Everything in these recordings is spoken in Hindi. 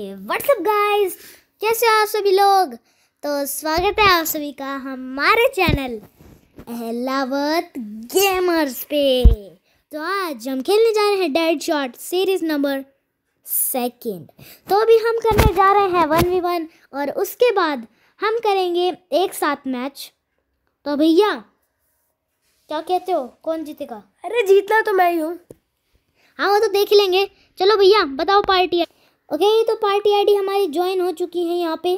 व्हाट्सअप गाइस कैसे आप सभी लोग तो स्वागत है आप सभी का हमारे चैनल अहलावत गेमर्स पे तो आज हम खेलने जा रहे हैं dead shot series number second तो अभी हम करने जा रहे हैं वन वी वन और उसके बाद हम करेंगे एक साथ मैच तो भैया क्या कहते हो कौन जीतेगा अरे जीतना तो मैं ही हूँ हाँ वो तो देख लेंगे चलो भैया बताओ पार्टी है ओके ये तो पार्टी आईडी हमारी ज्वाइन हो चुकी है यहाँ पे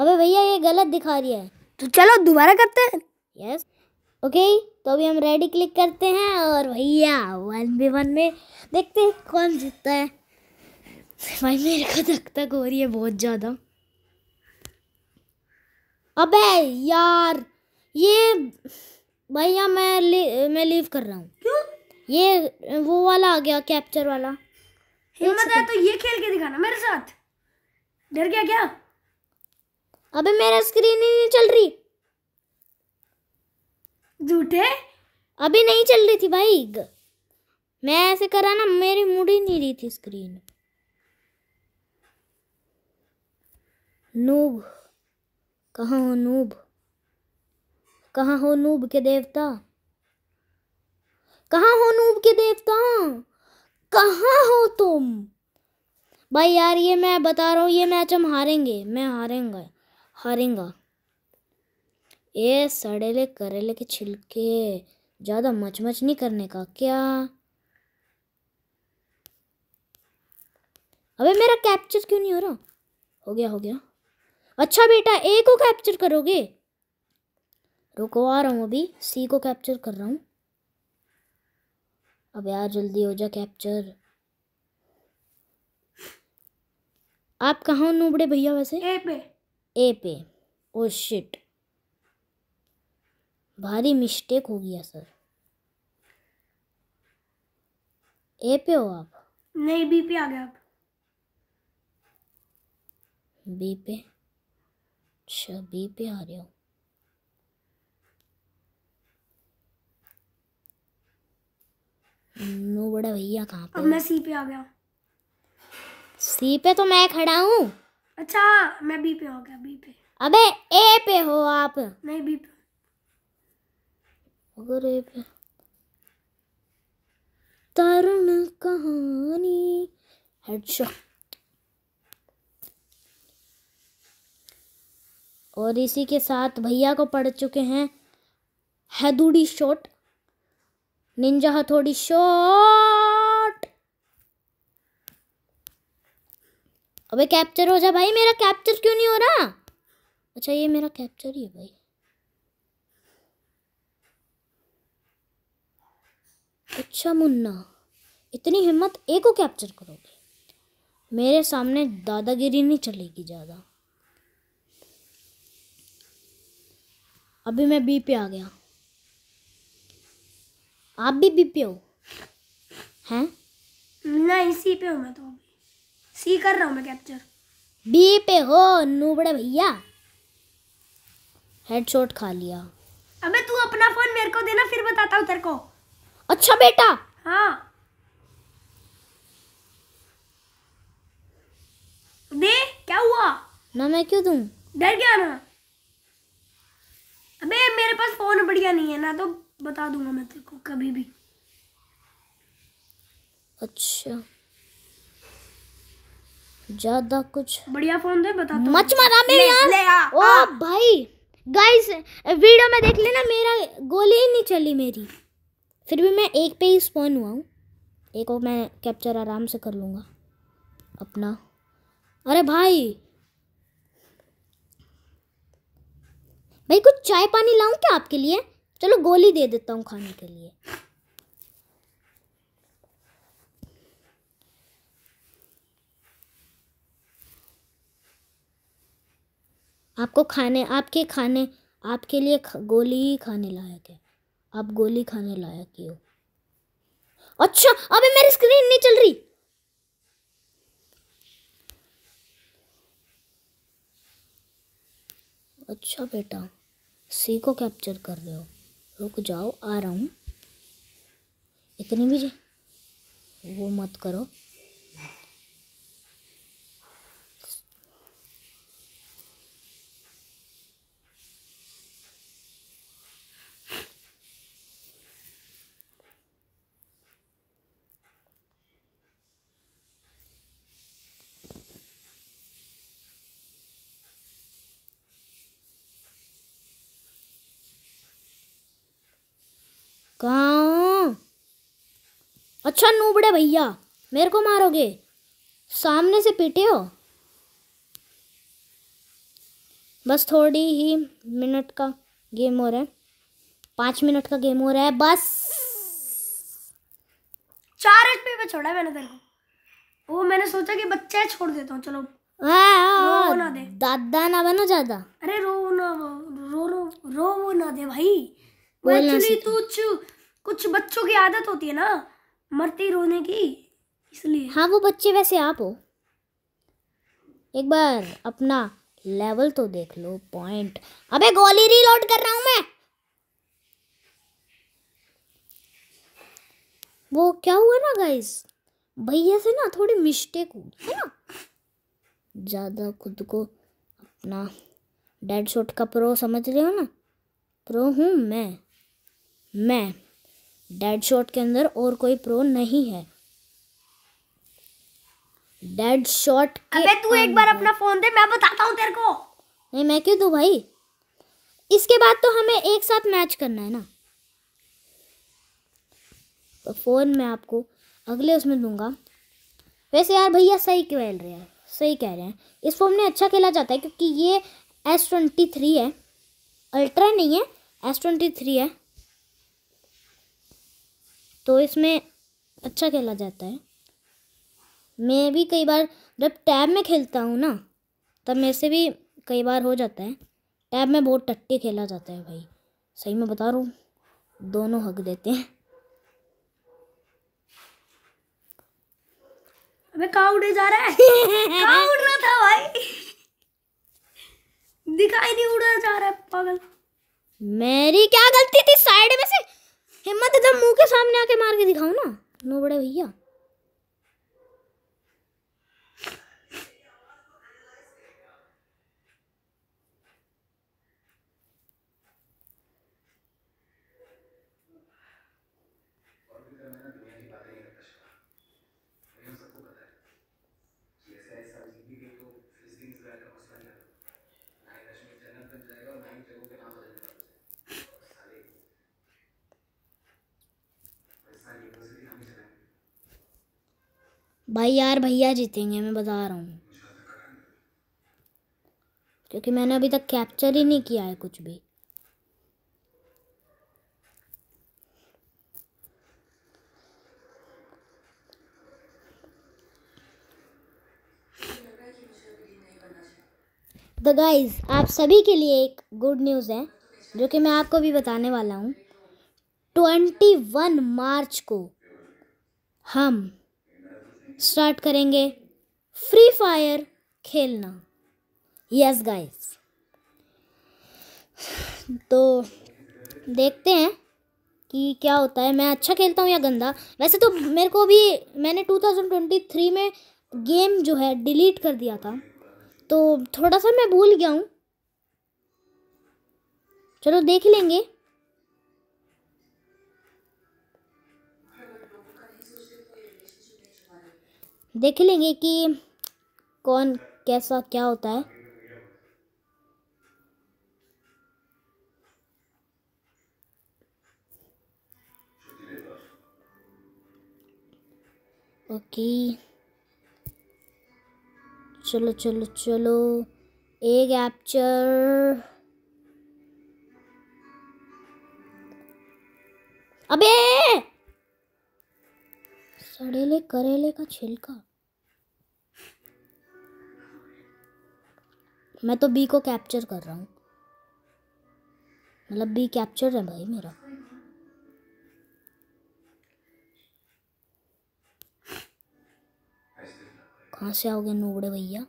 अबे भैया ये गलत दिखा रही है तो चलो दोबारा करते हैं यस ओके तो अभी हम रेडी क्लिक करते हैं और भैया वन बी वन में देखते हैं कौन जीतता है भाई मेरे को तक तक हो रही है बहुत ज़्यादा अबे यार ये भैया मैं ली, मैं लीव कर रहा हूँ ये वो वाला आ गया कैप्चर वाला हिम्मत है तो ये खेल के दिखाना मेरे साथ डर गया क्या अबे मेरा स्क्रीन ही नहीं चल रही झूठे अभी नहीं चल रही थी भाई मैं ऐसे करा ना मेरी मुड़ ही नहीं रही थी स्क्रीन नूब कहाँ हो नूब कहाँ हो नूब के देवता कहाँ हो नूब के देवता कहाँ हो तुम भाई यार ये मैं बता रहा हूँ ये मैच हम हारेंगे मैं हारेंगा हारेंगा ए सड़ेले करेले के छिलके ज़्यादा मचमच नहीं करने का क्या अबे मेरा कैप्चर क्यों नहीं हो रहा हो गया हो गया अच्छा बेटा ए को कैप्चर करोगे रुको आ रहा हूँ अभी सी को कैप्चर कर रहा हूँ अब यार जल्दी हो जा कैप्चर आप कहाँ हो नूबड़े भैया वैसे ए पे ए पे ओ oh, शिट भारी मिस्टेक हो गया सर ए पे हो आप नहीं बी पे आ गए आप बी पे अच्छा बी पे आ रहे हो नो बड़ा भैया कहाँ पे अब मैं सी पे आ गया सी पे तो मैं खड़ा हूँ अच्छा मैं बी पे हो गया बी पे अबे ए पे हो आप नहीं बी पे अगर ए पे तरुण कहानी हेडशॉट और इसी के साथ भैया को पढ़ चुके हैं हैदुड़ी शॉट निंजा हथौड़ी शॉट अबे कैप्चर हो जा भाई मेरा कैप्चर क्यों नहीं हो रहा अच्छा ये मेरा कैप्चर ही है भाई अच्छा मुन्ना इतनी हिम्मत एक को कैप्चर करोगे मेरे सामने दादागिरी नहीं चलेगी ज़्यादा अभी मैं बी पे आ गया आप भी बी पे हो हैं नहीं सी पे हूँ मैं तो अभी सी कर रहा हूँ मैं कैप्चर बी पे हो नूबड़े भैया हेडशॉट खा लिया अबे तू अपना फोन मेरे को देना फिर बताता हूँ तेरे को अच्छा बेटा हाँ दे क्या हुआ ना मैं क्यों दूं डर गया ना अबे मेरे पास फोन बढ़िया नहीं है ना तो बता दूंगा मैं तेरे को कभी भी अच्छा ज्यादा कुछ बढ़िया फोन दे बता तो। मच मारा मेरे यार ले आ, ओ आ। भाई गाइस वीडियो में देख लेना मेरा गोली ही नहीं चली मेरी फिर भी मैं एक पे ही स्पॉन हुआ हूँ एक और मैं कैप्चर आराम से कर लूँगा अपना अरे भाई भाई कुछ चाय पानी लाऊं क्या आपके लिए चलो गोली दे देता हूँ खाने के लिए आपको खाने आपके खाने आपके लिए गोली ही खाने लायक है आप गोली खाने लायक ही हो अच्छा अबे मेरी स्क्रीन नहीं चल रही अच्छा बेटा सी को कैप्चर कर रहे हो रुक जाओ आ रहा हूँ इतनी भी वो मत करो कहाँ अच्छा नूबड़े भैया मेरे को मारोगे सामने से पीटे हो बस थोड़ी ही मिनट का गेम हो रहा है पाँच मिनट का गेम हो रहा है बस चार एच पे छोड़ा मैंने तेरे को वो मैंने सोचा कि बच्चे छोड़ देता हूँ चलो रो ना दे दादा ना बनो ज्यादा अरे रो ना रो रो रो वो ना दे भाई एक्चुअली तू कुछ बच्चों की आदत होती है ना मरती रोने की इसलिए हाँ वो बच्चे वैसे आप हो एक बार अपना लेवल तो देख लो पॉइंट अबे गोली रीलोड कर रहा हूँ मैं वो क्या हुआ ना गाइस भैया से ना थोड़ी मिस्टेक हुई है ना ज़्यादा खुद को अपना डेड शॉट का प्रो समझ रहे हो ना प्रो हूँ मैं मैं डेड शॉट के अंदर और कोई प्रो नहीं है डेड शॉट अबे तू एक बार अपना फोन दे मैं बताता हूँ तेरे को नहीं मैं क्यों दू भाई इसके बाद तो हमें एक साथ मैच करना है ना तो फ़ोन मैं आपको अगले उसमें दूंगा वैसे यार भैया सही खेल रहे हैं सही कह रहे हैं इस फोन में अच्छा खेला जाता है क्योंकि ये एस ट्वेंटी थ्री है अल्ट्रा नहीं है एस ट्वेंटी थ्री है तो इसमें अच्छा खेला जाता है मैं भी कई बार जब टैब में खेलता हूँ ना तब मेरे से भी कई बार हो जाता है टैब में बहुत टट्टी खेला जाता है भाई सही में बता रहा हूँ दोनों हक देते हैं अबे कहाँ उड़े जा रहा है कहाँ उड़ना था भाई दिखाई नहीं उड़ा जा रहा है पागल मेरी क्या गलती थी साइड में से हिम्मत एकदम मुंह के सामने आके मार के दिखाओ ना नो बड़े भैया भाई यार भैया जीतेंगे मैं बता रहा हूँ क्योंकि मैंने अभी तक कैप्चर ही नहीं किया है कुछ भी द गाइज आप सभी के लिए एक गुड न्यूज़ है जो कि मैं आपको भी बताने वाला हूँ ट्वेंटी वन मार्च को हम स्टार्ट करेंगे फ्री फायर खेलना यस गाइस तो देखते हैं कि क्या होता है मैं अच्छा खेलता हूँ या गंदा वैसे तो मेरे को भी मैंने 2023 में गेम जो है डिलीट कर दिया था तो थोड़ा सा मैं भूल गया हूँ चलो देख लेंगे देख लेंगे कि कौन कैसा क्या होता है ओके चलो चलो चलो एक एप्चर अबे सड़ेले करेले का छिलका मैं तो बी को कैप्चर कर रहा हूँ मतलब बी कैप्चर है भाई मेरा कहाँ से आओगे नूबड़े भैया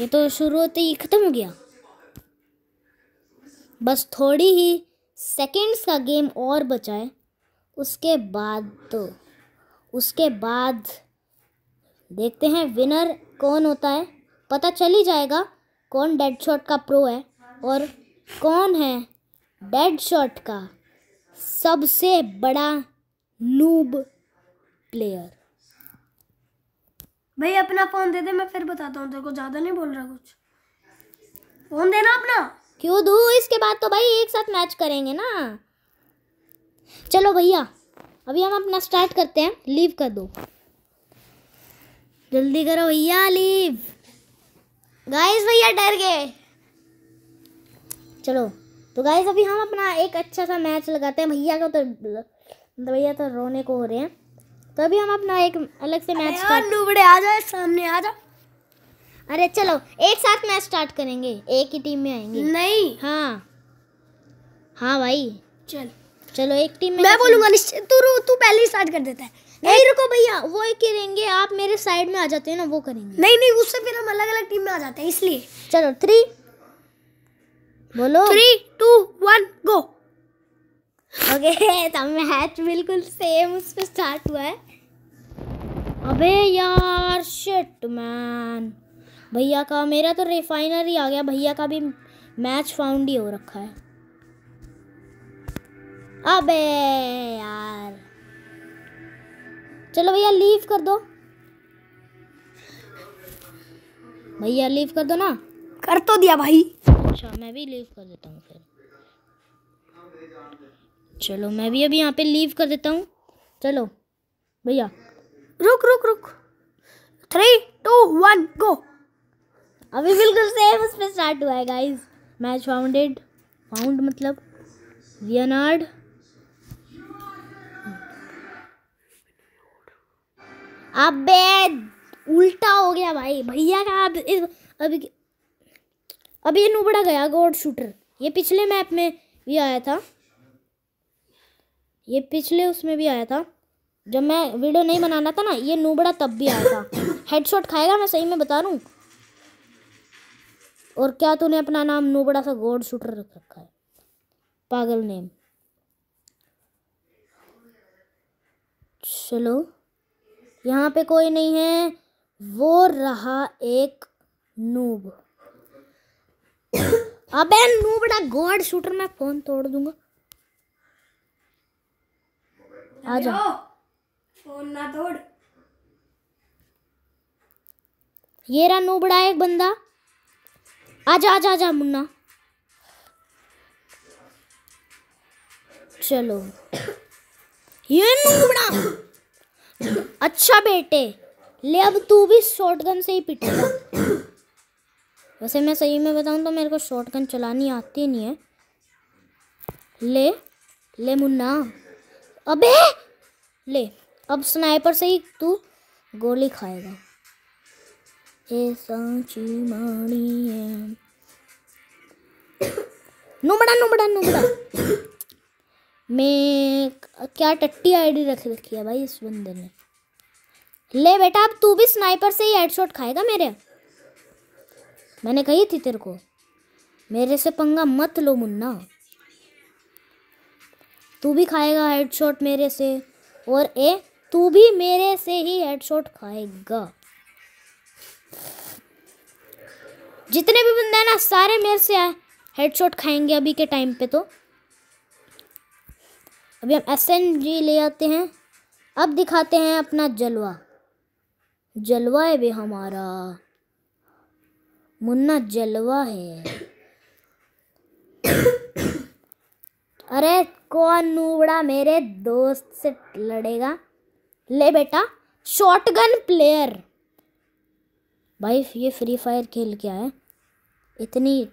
ये तो शुरू होते ही ख़त्म हो गया बस थोड़ी ही सेकेंड्स का गेम और बचा है उसके बाद तो उसके बाद देखते हैं विनर कौन होता है पता चल ही जाएगा कौन डेड शॉट का प्रो है और कौन है डेड शॉट का सबसे बड़ा नूब प्लेयर भाई अपना फ़ोन दे दे मैं फिर बताता हूँ तेरे को ज़्यादा नहीं बोल रहा कुछ फ़ोन देना अपना क्यों दू इसके बाद तो भाई एक साथ मैच करेंगे ना चलो भैया अभी हम अपना स्टार्ट करते हैं लीव कर दो जल्दी करो भैया लीव गाइस भैया डर गए चलो तो गाइस अभी हम अपना एक अच्छा सा मैच लगाते हैं भैया को तो भैया तो रोने को हो रहे हैं तो अभी हम अपना एक अलग से मैच स्टार्ट लुबड़े आ जाए सामने आ जाओ अरे चलो एक साथ मैच स्टार्ट करेंगे एक ही टीम में आएंगे नहीं हाँ हाँ भाई चल चलो एक टीम में मैं बोलूंगा निश्चित तू तू पहले ही स्टार्ट कर देता है नहीं रुको भैया वो ही करेंगे आप मेरे साइड में आ जाते हैं ना वो करेंगे नहीं नहीं उससे फिर हम अलग अलग टीम में आ जाते हैं इसलिए चलो थ्री बोलो three two one go okay तब मैच बिल्कुल सेम उस पर स्टार्ट हुआ है अबे यार शिट मैन भैया का मेरा तो रिफाइनरी आ गया भैया का भी मैच फाउंड ही हो रखा है अबे यार चलो भैया लीव कर दो भैया लीव कर दो ना कर तो दिया भाई अच्छा मैं भी लीव कर देता हूँ फिर चलो मैं भी अभी यहाँ पे लीव कर देता हूँ चलो भैया रुक रुक रुक थ्री टू वन गो अभी बिल्कुल सेम उस पर स्टार्ट हुआ है गाइज मैच फाउंडेड फाउंड मतलब वियनार्ड अब उल्टा हो गया भाई भैया का अब इस अभी अभी ये नुबड़ा गया गोड शूटर ये पिछले मैप में भी आया था ये पिछले उसमें भी आया था जब मैं वीडियो नहीं बनाना था ना ये नूबड़ा तब भी आया था हेडशॉट खाएगा मैं सही में बता रूँ और क्या तूने अपना नाम नूबड़ा सा गोड शूटर रख रखा है पागल नेम चलो यहाँ पे कोई नहीं है वो रहा एक नूब अबे नूबड़ा गोड शूटर मैं फोन तोड़ दूंगा आ जाओ फोन ना तोड़ ये रहा नूबड़ा एक बंदा आजा आजा आजा मुन्ना चलो ये नूबड़ा अच्छा बेटे ले अब तू भी शॉटगन से ही पिटेगा वैसे मैं सही में बताऊं तो मेरे को शॉटगन चलानी आती नहीं है ले ले मुन्ना अबे ले अब स्नाइपर से ही तू गोली खाएगा हे सांची है नुबड़ा नुबड़ा नुबड़ा मैं क्या टट्टी आईडी रख रखी है भाई इस बंदे ने ले बेटा अब तू भी स्नाइपर से ही हेडशॉट खाएगा मेरे मैंने कही थी तेरे को मेरे से पंगा मत लो मुन्ना तू भी खाएगा हेडशॉट मेरे से और ए तू भी मेरे से ही हेडशॉट खाएगा जितने भी बंदे हैं ना सारे मेरे से हेडशॉट खाएंगे अभी के टाइम पे तो अभी हम एस एन जी ले आते हैं अब दिखाते हैं अपना जलवा जलवा है भी हमारा मुन्ना जलवा है अरे कौन नूबड़ा मेरे दोस्त से लड़ेगा ले बेटा शॉटगन प्लेयर भाई ये फ्री फायर खेल के आए इतनी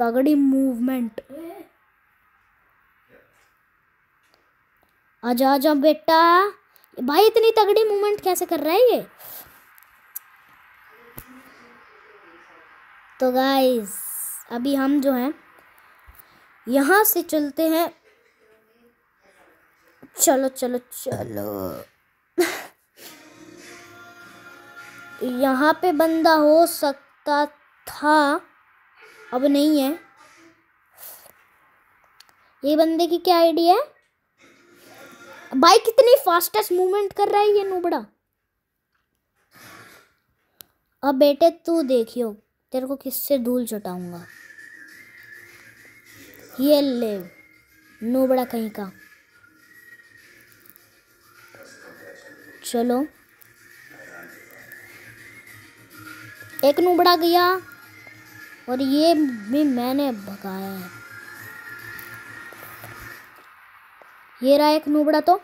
तगड़ी मूवमेंट आजा आजा बेटा भाई इतनी तगड़ी मूवमेंट कैसे कर रहा है ये तो गाइस अभी हम जो हैं यहाँ से चलते हैं चलो चलो चलो यहाँ पे बंदा हो सकता था अब नहीं है ये बंदे की क्या आइडिया है भाई कितनी फास्टेस्ट मूवमेंट कर रहा है ये नूबड़ा अब बेटे तू देखियो तेरे को किससे धूल चटाऊंगा ये ले नूबड़ा कहीं का चलो एक नुबड़ा गया और ये भी मैंने भगाया है ये रहा एक नूबड़ा तो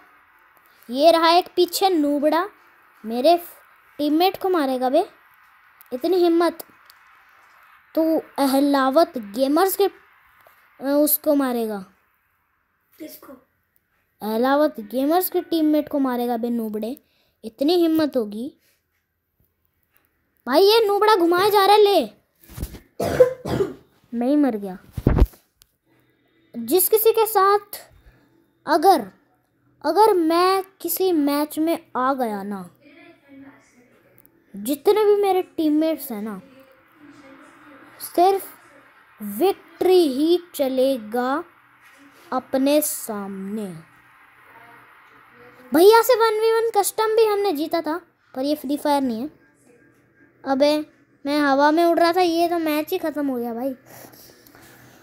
ये रहा एक पीछे नूबड़ा मेरे टीममेट को मारेगा बे इतनी हिम्मत तो अहलावत गेमर्स के उसको मारेगा किसको अहलावत गेमर्स के टीममेट को मारेगा बे नूबड़े इतनी हिम्मत होगी भाई ये नूबड़ा घुमाया जा रहा है ले मैं ही मर गया जिस किसी के साथ अगर अगर मैं किसी मैच में आ गया ना जितने भी मेरे टीममेट्स हैं ना सिर्फ विक्ट्री ही चलेगा अपने सामने भैया से वन वी वन कस्टम भी हमने जीता था पर ये फ्री फायर नहीं है अबे मैं हवा में उड़ रहा था ये तो मैच ही ख़त्म हो गया भाई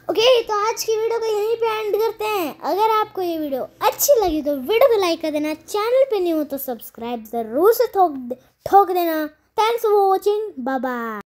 ओके okay, तो आज की वीडियो को यहीं पे एंड करते हैं अगर आपको ये वीडियो अच्छी लगी तो वीडियो को लाइक कर देना चैनल पे नहीं हो तो सब्सक्राइब ज़रूर से ठोक ठोक देना थैंक्स फॉर वॉचिंग बाय